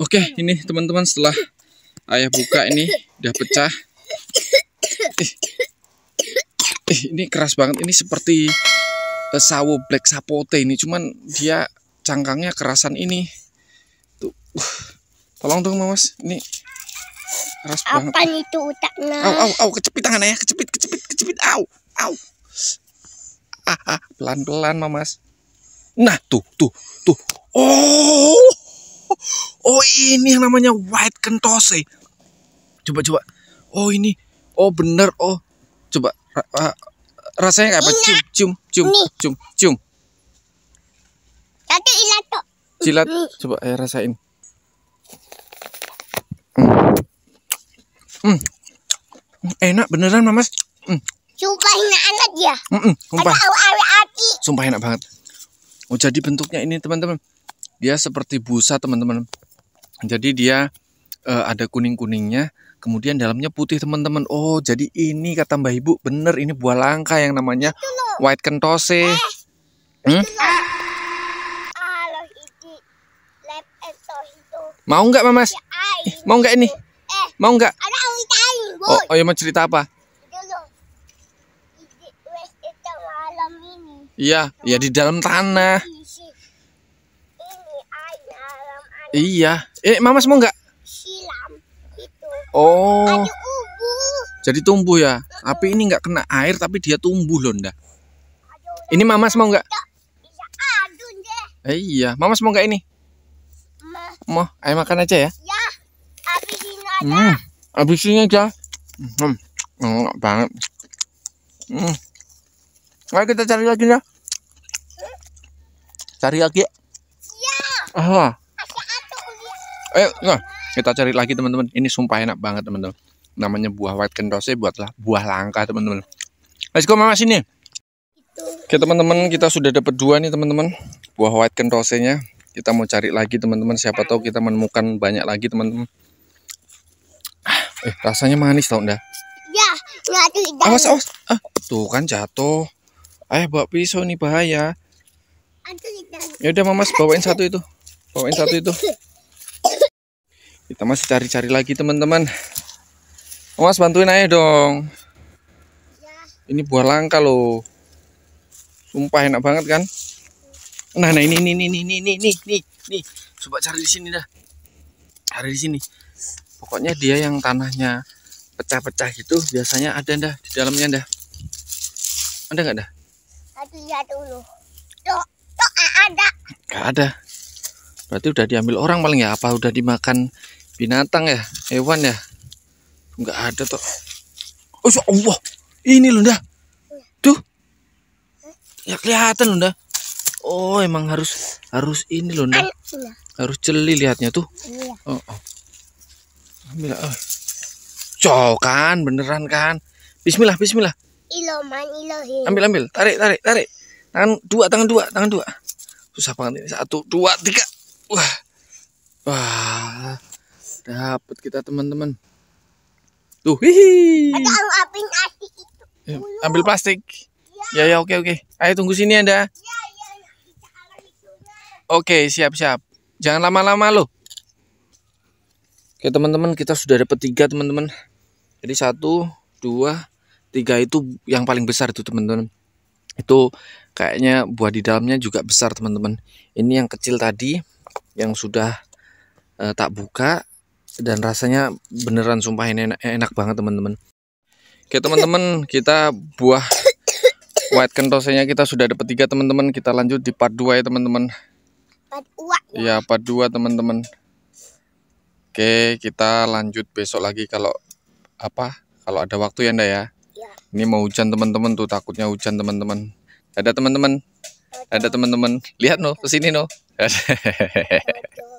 Oke, okay, ini teman-teman setelah ayah buka ini udah pecah. Eh, eh, ini keras banget. Ini seperti eh, sawo black sapote ini, cuman dia cangkangnya kerasan ini. Tuh. Uh, tolong dong, Mas. Ini keras Apa banget. Apa itu utaknya? Au au au kecepit tangan ayah, kecepit kecepit kecepit. Au au. Ah, ah, pelan-pelan, Mamas. Nah, tuh, tuh, tuh. Oh. Oh ini yang namanya white kentose. Eh. Coba coba. Oh ini. Oh bener. Oh coba. Ra rasanya kayak apa? Cium cium cium ini. cium cium. Satu ilat tuh. Cilat. Coba ya rasain. Hmm. hmm. Hmm. Enak beneran mamas. Hmm. Sumpah enak banget ya. Mm -mm, sumpah. Sumpah enak banget. Oh jadi bentuknya ini teman-teman. Dia seperti busa teman-teman. Jadi dia uh, ada kuning-kuningnya, kemudian dalamnya putih teman-teman. Oh, jadi ini kata Mbak Ibu bener ini buah langka yang namanya white kentose. Eh, hmm? Mau nggak mas? Ya, eh, mau nggak ini? Eh, mau nggak? Oh, oh ya mau cerita apa? Iya, ya di dalam tanah. Iya. Iya. Eh, Mama semua enggak? Oh. Jadi tumbuh ya. Tapi ini enggak kena air tapi dia tumbuh loh, Nda. Ini Mama semua enggak? Eh, iya, Mama semua enggak ini? Mau, ayo makan aja ya. Ya. ini aja. Hmm, aja. Hmm, hmm banget. Hmm. Ayo kita cari lagi ya. Cari lagi. Ya. Ah. Ayo, eh, nah, kita cari lagi teman-teman. Ini sumpah enak banget teman-teman. Namanya buah white kendose buatlah buah langka teman-teman. Let's go mama sini. Oke teman-teman, kita sudah dapat dua nih teman-teman. Buah white nya Kita mau cari lagi teman-teman. Siapa tahu kita menemukan banyak lagi teman-teman. Ah, eh, rasanya manis tau enggak? Ya, dan... Awas, awas. Ah, tuh kan jatuh. ayah eh, bawa pisau nih bahaya. Ya udah, mama bawain satu itu. Bawain satu itu kita masih cari-cari lagi teman-teman mas bantuin aja dong ya. ini buah langka loh sumpah enak banget kan nah nah ini ini ini ini ini ini ini ini coba cari di sini dah cari di sini pokoknya dia yang tanahnya pecah-pecah gitu biasanya ada dah di dalamnya dah ada nggak dah tadi lihat ya dulu tuh ada Gak ada berarti udah diambil orang paling ya apa udah dimakan binatang ya hewan ya enggak ada tuh oh ya Allah ini loh dah tuh ya kelihatan loh dah oh emang harus harus ini loh dah harus jeli lihatnya tuh iya. oh, oh. Ambil, oh. Ah. cow kan beneran kan Bismillah Bismillah ambil ambil tarik tarik tarik tangan dua tangan dua tangan dua susah banget ini satu dua tiga wah wah dapat kita teman-teman tuh hihi itu. Ah, ambil plastik iya. ya ya oke oke ayo tunggu sini anda iya, iya, oke siap siap jangan lama-lama loh oke teman-teman kita sudah dapat tiga teman-teman jadi satu dua tiga itu yang paling besar itu teman-teman itu kayaknya buah di dalamnya juga besar teman-teman ini yang kecil tadi yang sudah uh, tak buka dan rasanya beneran sumpah ini enak, enak banget teman-teman oke teman-teman kita buah white kentosenya kita sudah dapat tiga teman-teman kita lanjut di part 2 ya teman-teman part 2 ya iya, part 2 teman-teman oke kita lanjut besok lagi kalau apa kalau ada waktu ya ndak ya, ya. ini mau hujan teman-teman tuh takutnya hujan teman-teman ada teman-teman ada teman-teman lihat no sini no